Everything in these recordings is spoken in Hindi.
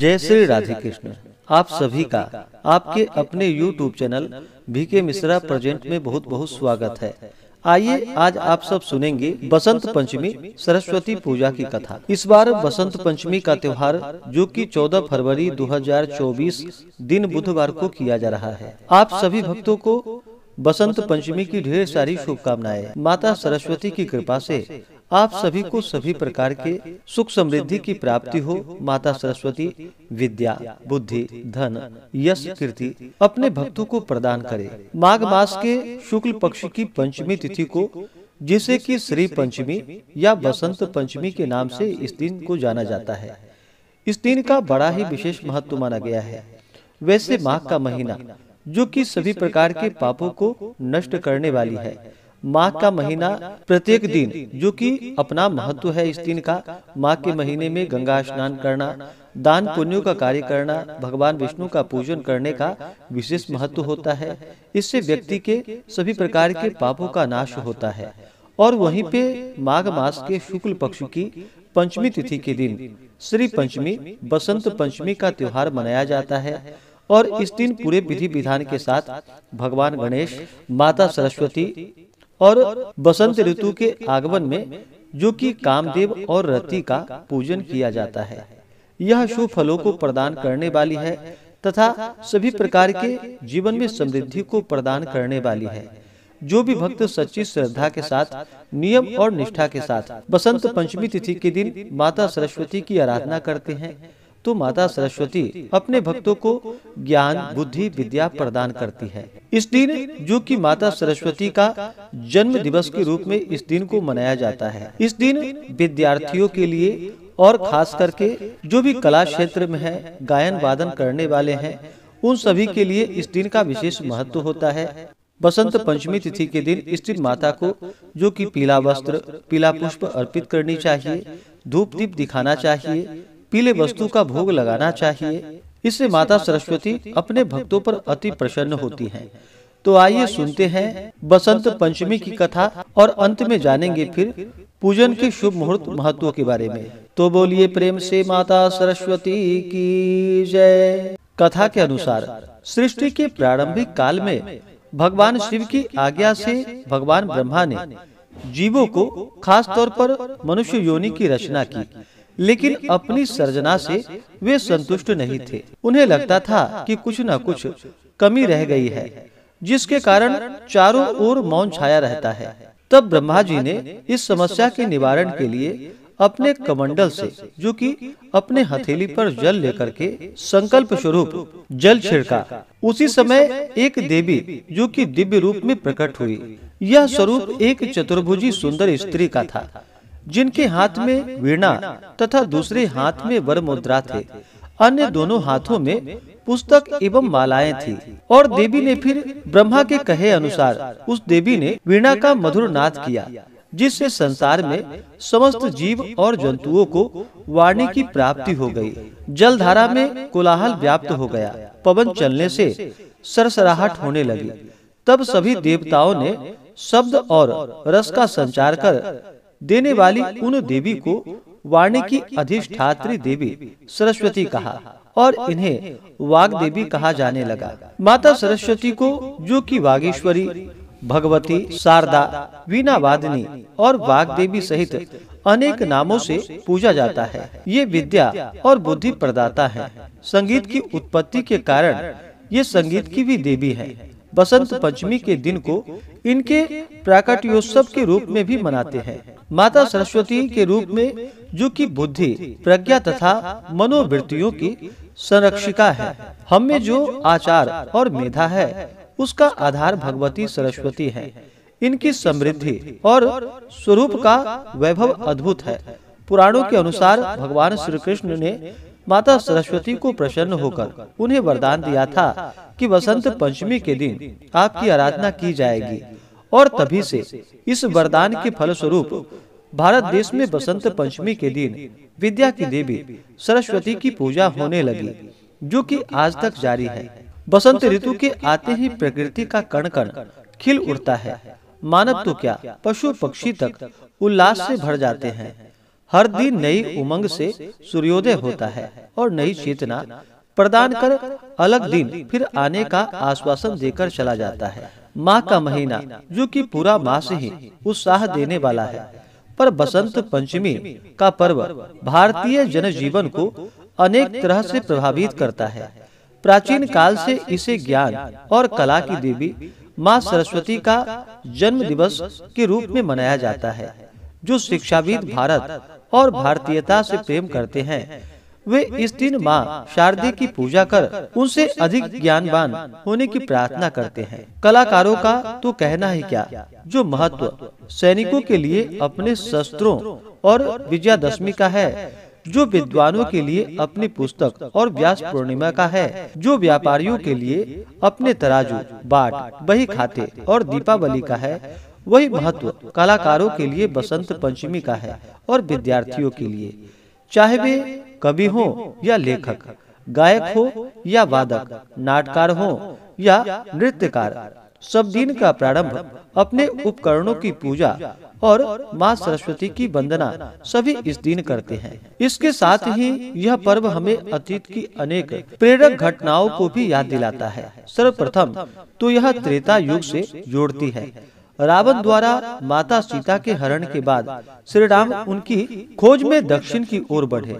जय श्री राधे कृष्ण आप सभी का आपके अपने YouTube channel B K Mishra present में बहुत बहुत स्वागत है आइए आज आप सब सुनेंगे बसंत पंचमी सरस्वती पूजा की कथा इस बार बसंत पंचमी का त्योहार जो कि 14 फरवरी 2024 दिन बुधवार को किया जा रहा है आप सभी भक्तों को बसंत पंचमी की ढेर सारी शुभकामनाएं माता सरस्वती की कृपा से आप सभी को सभी प्रकार के सुख समृद्धि की प्राप्ति हो माता सरस्वती विद्या बुद्धि धन यश कीर्ति अपने भक्तों को प्रदान करे माघ मास के शुक्ल पक्ष की पंचमी तिथि को जिसे कि श्री पंचमी या बसंत पंचमी के नाम से इस दिन को जाना जाता है इस दिन का बड़ा ही विशेष महत्व माना गया है वैसे माघ का महीना जो कि सभी प्रकार के पापों को नष्ट करने वाली है माघ का महीना प्रत्येक दिन जो कि अपना महत्व है इस दिन का माघ के महीने में गंगा स्नान करना दान पुण्यों का कार्य करना भगवान विष्णु का पूजन करने का विशेष महत्व होता है इससे व्यक्ति के सभी प्रकार के पापों का नाश होता है और वहीं पे माघ मास के शुक्ल पक्ष की पंचमी तिथि के दिन श्री पंचमी बसंत पंचमी का त्योहार मनाया जाता है और इस दिन पूरे विधि विधान के साथ भगवान गणेश माता सरस्वती और बसंत ऋतु के आगमन में जो कि कामदेव और रति का पूजन किया जाता है यह शुभ फलों को प्रदान करने वाली है तथा सभी प्रकार के जीवन में समृद्धि को प्रदान करने वाली है जो भी भक्त सच्ची श्रद्धा के साथ नियम और निष्ठा के साथ बसंत पंचमी तिथि के दिन माता सरस्वती की आराधना करते हैं तो, तो माता सरस्वती अपने भक्तों को ज्ञान बुद्धि विद्या प्रदान करती है इस दिन जो कि माता सरस्वती का जन्म दिवस के रूप में इस दिन को मनाया जाता है इस दिन विद्यार्थियों के लिए और खास करके जो भी कला क्षेत्र में है गायन वादन करने वाले हैं उन सभी के लिए इस दिन का विशेष महत्व होता है बसंत पंचमी तिथि के दिन स्त्री माता को जो कि पीला वस्त्र पीला पुष्प अर्पित करनी चाहिए धूप दीप दिखाना चाहिए पीले वस्तु का भोग लगाना चाहिए इससे माता सरस्वती अपने भक्तों पर अति प्रसन्न होती हैं। तो, तो आइए सुनते हैं बसंत पंचमी की कथा और अंत में जानेंगे फिर पूजन के शुभ मुहूर्त महत्व के बारे में तो, तो बोलिए प्रेम से माता सरस्वती की जय कथा के अनुसार सृष्टि के प्रारंभिक काल में भगवान शिव की आज्ञा से भगवान ब्रह्मा ने जीवों को खास तौर पर मनुष्य योनि की रचना की लेकिन अपनी सर्जना से वे संतुष्ट नहीं थे उन्हें लगता था कि कुछ न कुछ कमी रह गई है जिसके कारण चारों ओर मौन छाया रहता है तब ब्रह्मा जी ने इस समस्या के निवारण के लिए अपने कमंडल से जो कि अपने हथेली पर जल लेकर के संकल्प स्वरूप जल छिड़का उसी समय एक देवी जो कि दिव्य रूप में प्रकट हुई यह स्वरूप एक चतुर्भुजी सुंदर स्त्री का था जिनके हाथ में वीणा तथा दूसरे हाथ में वर मुद्रा थे अन्य दोनों हाथों में पुस्तक एवं मालाएं थी और देवी ने फिर ब्रह्मा के कहे अनुसार उस देवी ने वीणा का मधुर नाद किया जिससे संसार में समस्त जीव और जंतुओं को वाणी की प्राप्ति हो गई जलधारा में कोलाहल व्याप्त हो गया पवन चलने से सरसराहट होने लगी तब सभी देवताओं ने शब्द और रस का संचार कर देने वाली उन देवी को वाणी की अधिष्ठात्री देवी सरस्वती कहा और इन्हें वाग देवी कहा जाने लगा माता सरस्वती को जो कि वागेश्वरी भगवती शारदा वादिनी और वाग देवी सहित अनेक नामों से पूजा जाता है ये विद्या और बुद्धि प्रदाता है संगीत की उत्पत्ति के कारण ये संगीत की भी देवी है बसंत पंचमी के दिन को इनके प्राकट्योत्सव के रूप में भी मनाते हैं माता सरस्वती के रूप में जो कि बुद्धि प्रज्ञा तथा मनोवृत्तियों की संरक्षिका है हम में जो आचार और मेधा है उसका आधार भगवती सरस्वती है इनकी समृद्धि और स्वरूप का वैभव अद्भुत है पुराणों के अनुसार भगवान श्री कृष्ण ने माता सरस्वती को प्रसन्न होकर उन्हें वरदान दिया था कि वसंत पंचमी के दिन आपकी आराधना की जाएगी और तभी से इस वरदान के फलस्वरूप भारत देश में बसंत पंचमी के दिन विद्या की देवी सरस्वती की पूजा होने लगी जो कि आज तक जारी है बसंत ऋतु के आते ही प्रकृति का कण कण खिल उठता है मानव तो, तो क्या पशु पक्षी तक उल्लास से भर जाते हैं हर दिन नई उमंग से सूर्योदय होता है और नई चेतना प्रदान कर अलग दिन फिर आने का आश्वासन देकर चला जाता है माह का महीना जो कि पूरा मास ही उत्साह देने वाला है पर बसंत पंचमी का पर्व भारतीय जनजीवन को अनेक तरह से प्रभावित करता है प्राचीन काल से इसे ज्ञान और कला की देवी माँ सरस्वती का जन्म दिवस के रूप में मनाया जाता है जो शिक्षाविद भारत और भारतीयता से प्रेम करते हैं वे इस दिन माँ शारदे की पूजा कर उनसे अधिक ज्ञानवान होने की प्रार्थना करते हैं कलाकारों का तो कहना ही क्या जो महत्व सैनिकों के लिए अपने शस्त्रों और विजयादशमी का है जो विद्वानों के लिए अपनी पुस्तक और व्यास पूर्णिमा का है जो व्यापारियों के लिए अपने तराजू बाट बही खाते और दीपावली का है वही महत्व कलाकारों के लिए बसंत पंचमी का है और विद्यार्थियों के लिए चाहे वे कवि हो या लेखक गायक हो या वादक नाटकार हो या नृत्यकार सब दिन का प्रारंभ अपने उपकरणों की पूजा और माँ सरस्वती की वंदना सभी इस दिन करते हैं इसके साथ ही यह पर्व हमें अतीत की अनेक प्रेरक घटनाओं को भी याद दिलाता है सर्वप्रथम तो यह त्रेता युग से जोड़ती है रावण द्वारा माता सीता के हरण के बाद श्री राम उनकी खोज में दक्षिण की ओर बढ़े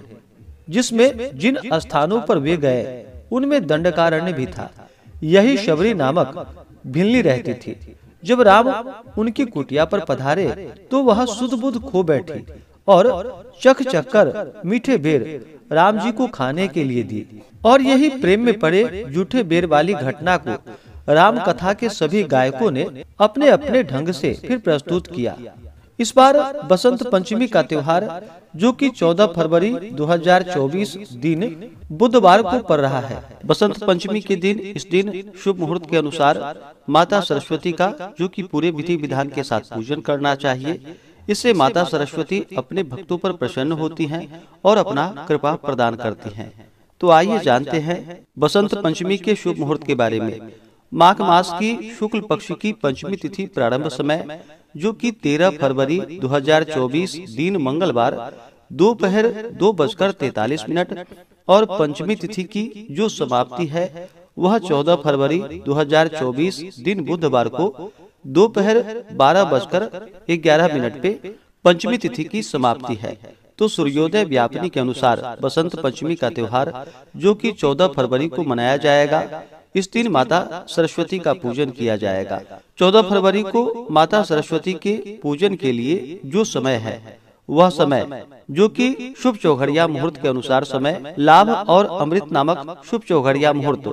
जिसमें जिन स्थानों पर वे गए उनमें दंडकारण्य भी था यही शबरी नामक भिल्ली रहती थी जब राम उनकी कुटिया पर पधारे तो वह शुद्ध बुद्ध खो बैठी और चख चक्कर मीठे बेर राम जी को खाने के लिए दी और यही प्रेम में पड़े जूठे बेर वाली घटना को राम कथा के सभी गायकों ने अपने अपने ढंग से फिर प्रस्तुत किया इस बार बसंत पंचमी का त्योहार जो कि 14 फरवरी 2024 दिन बुधवार को पड़ रहा है बसंत पंचमी के दिन इस दिन शुभ मुहूर्त के अनुसार माता सरस्वती का जो कि पूरे विधि विधान के साथ पूजन करना चाहिए इससे माता सरस्वती अपने भक्तों पर प्रसन्न होती हैं और अपना कृपा प्रदान करती हैं। तो आइए जानते हैं बसंत पंचमी के शुभ मुहूर्त के बारे में माघ मास की शुक्ल पक्ष की पंचमी तिथि प्रारंभ समय जो कि 13 फरवरी 2024 दिन मंगलवार दोपहर दो, बजकर तैतालीस मिनट और पंचमी तिथि की जो समाप्ति है वह 14 फरवरी 2024 दिन बुधवार को दोपहर बारह बजकर ग्यारह मिनट पे पंचमी तिथि की समाप्ति है तो, तो सूर्योदय व्यापनी के अनुसार बसंत पंचमी का त्योहार जो कि 14 फरवरी को मनाया जाएगा इस दिन माता सरस्वती का पूजन किया जाएगा 14 फरवरी को माता सरस्वती के पूजन के लिए जो समय है वह समय जो कि शुभ चौघड़िया मुहूर्त के अनुसार समय लाभ और अमृत नामक शुभ चौघड़िया मुहूर्त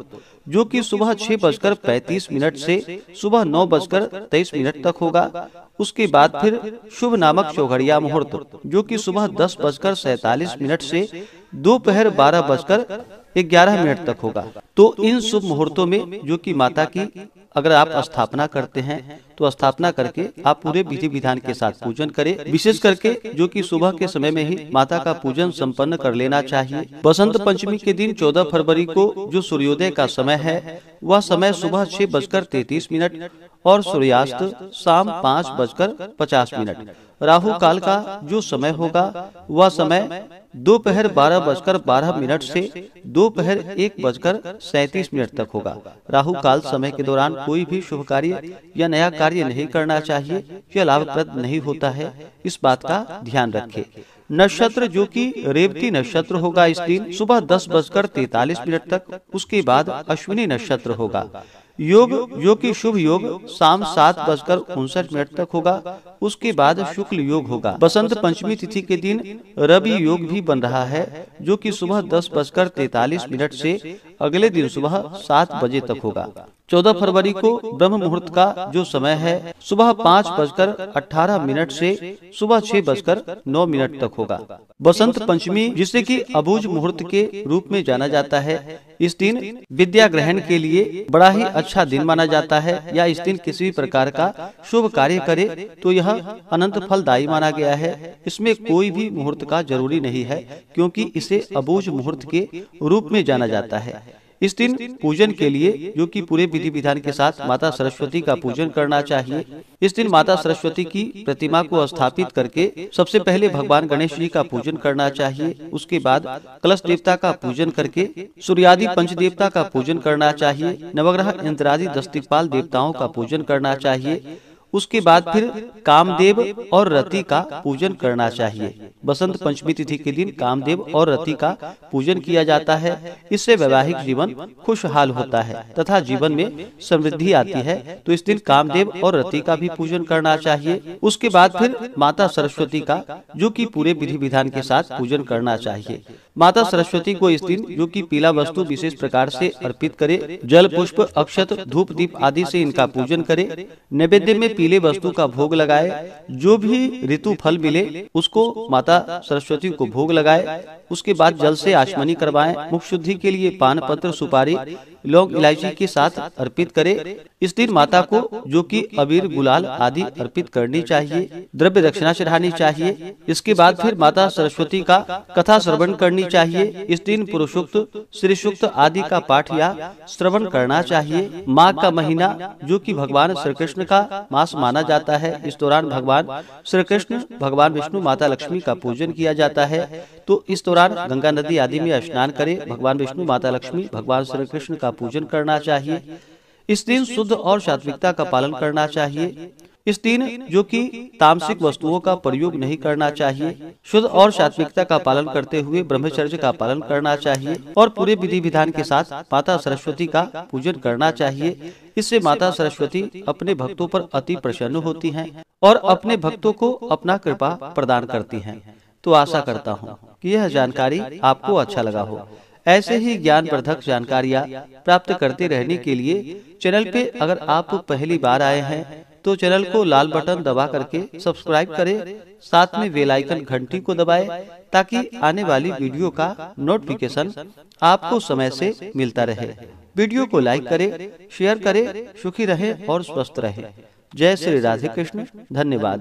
जो कि सुबह छह बजकर पैतीस मिनट से सुबह नौ बजकर तेईस मिनट तक होगा उसके बाद फिर शुभ नामक चौघड़िया मुहूर्त जो कि सुबह दस बजकर सैतालीस मिनट से दोपहर बारह बजकर ग्यारह मिनट तक होगा तो इन शुभ मुहूर्तों में जो कि माता की अगर आप स्थापना करते हैं तो स्थापना करके आप पूरे विधि विधान के साथ पूजन करें विशेष करके जो कि सुबह के समय में ही माता का पूजन संपन्न कर लेना चाहिए बसंत पंचमी के दिन 14 फरवरी को जो सूर्योदय का समय है वह समय सुबह छह बजकर तैतीस मिनट और सूर्यास्त शाम पाँच बजकर पचास मिनट राहु काल का जो समय होगा वह समय दोपहर बारह बजकर बारह मिनट से दोपहर एक बजकर सैतीस मिनट तक होगा राहु काल समय के दौरान कोई भी शुभ कार्य या नया कार्य नहीं करना चाहिए यह लाभप्रद नहीं होता है इस बात का ध्यान रखें नक्षत्र जो कि रेवती नक्षत्र होगा इस दिन सुबह दस बजकर तैतालीस मिनट तक उसके बाद अश्विनी नक्षत्र होगा योग जो कि शुभ योग शाम सात बजकर उनसठ मिनट तक होगा उसके बाद शुक्ल योग होगा बसंत पंचमी तिथि के दिन रवि योग भी बन रहा है जो कि सुबह दस बजकर तैतालीस मिनट से अगले दिन सुबह सात बजे तक होगा चौदह फरवरी को ब्रह्म मुहूर्त का जो समय है सुबह पाँच बजकर अठारह मिनट से सुबह छह बजकर नौ मिनट तक होगा बसंत पंचमी जिसे कि अबूज मुहूर्त के रूप में जाना जाता है इस दिन विद्या ग्रहण के लिए बड़ा ही अच्छा दिन माना जाता है या इस दिन किसी भी प्रकार का शुभ कार्य करे तो यह अनंत फलदायी माना गया है इसमें कोई भी मुहूर्त का जरूरी नहीं है क्योंकि इसे अबूज मुहूर्त के रूप में जाना जाता है इस दिन पूजन के लिए जो कि पूरे विधि विधान के साथ माता सरस्वती का पूजन करना चाहिए इस दिन माता सरस्वती की प्रतिमा को स्थापित करके सबसे पहले भगवान गणेश जी का पूजन करना चाहिए उसके बाद कलश देवता का पूजन करके सूर्यादि पंच देवता का पूजन करना चाहिए नवग्रह इंद्रादि दस्तिकपाल देवताओं का पूजन करना चाहिए उसके बाद फिर कामदेव और रति का पूजन करना चाहिए बसंत पंचमी तिथि के दिन कामदेव और रति का पूजन किया जाता है इससे वैवाहिक जीवन खुशहाल होता है तथा जीवन में समृद्धि आती है तो इस दिन कामदेव और रति का भी पूजन करना चाहिए उसके बाद फिर माता सरस्वती का जो कि पूरे विधि विधान के साथ पूजन करना चाहिए माता सरस्वती को इस दिन जो कि पीला वस्तु विशेष प्रकार से अर्पित करे जल पुष्प अक्षत धूप दीप आदि से इनका पूजन करे नैवेद्य में पीले वस्तु का भोग लगाए जो भी ऋतु फल मिले उसको माता सरस्वती को भोग लगाए उसके बाद जल से आसमनी करवाए मुख शुद्धि के लिए पान पत्र सुपारी लोग इलायची के साथ अर्पित करें इस दिन माता को जो कि अबीर गुलाल आदि अर्पित करनी चाहिए द्रव्य दक्षिणा चढ़ानी चाहिए इसके बाद फिर माता सरस्वती का कथा श्रवण करनी चाहिए इस दिन पुरुषोक्त श्री सुक्त आदि का पाठ या श्रवण करना चाहिए माघ का महीना जो कि भगवान श्री कृष्ण का मास माना जाता है इस दौरान भगवान श्री कृष्ण भगवान विष्णु माता लक्ष्मी का पूजन किया जाता है तो इस दौरान गंगा नदी आदि में स्नान करे भगवान विष्णु माता लक्ष्मी भगवान श्री कृष्ण का पूजन करना चाहिए इस दिन शुद्ध और सात्विकता का पालन करना चाहिए इस दिन जो कि तामसिक वस्तुओं का प्रयोग नहीं करना चाहिए शुद्ध और सात्विकता का पालन करते हुए ब्रह्मचर्य का पालन करना चाहिए और पूरे विधि विधान के साथ माता सरस्वती का पूजन करना चाहिए इससे माता सरस्वती अपने भक्तों पर अति प्रसन्न होती हैं और अपने भक्तों को अपना कृपा प्रदान करती हैं। तो आशा करता हूँ की यह जानकारी आपको अच्छा लगा हो ऐसे ही ज्ञान वर्धक जानकारियाँ प्राप्त करते रहने के लिए चैनल पे अगर आप पहली बार आए हैं तो चैनल को लाल बटन दबा करके सब्सक्राइब करें साथ में बेल आइकन घंटी को दबाएं ताकि आने वाली वीडियो का नोटिफिकेशन आपको समय से मिलता रहे वीडियो को लाइक करें, शेयर करें, सुखी रहें और स्वस्थ रहें। जय श्री राधे कृष्ण धन्यवाद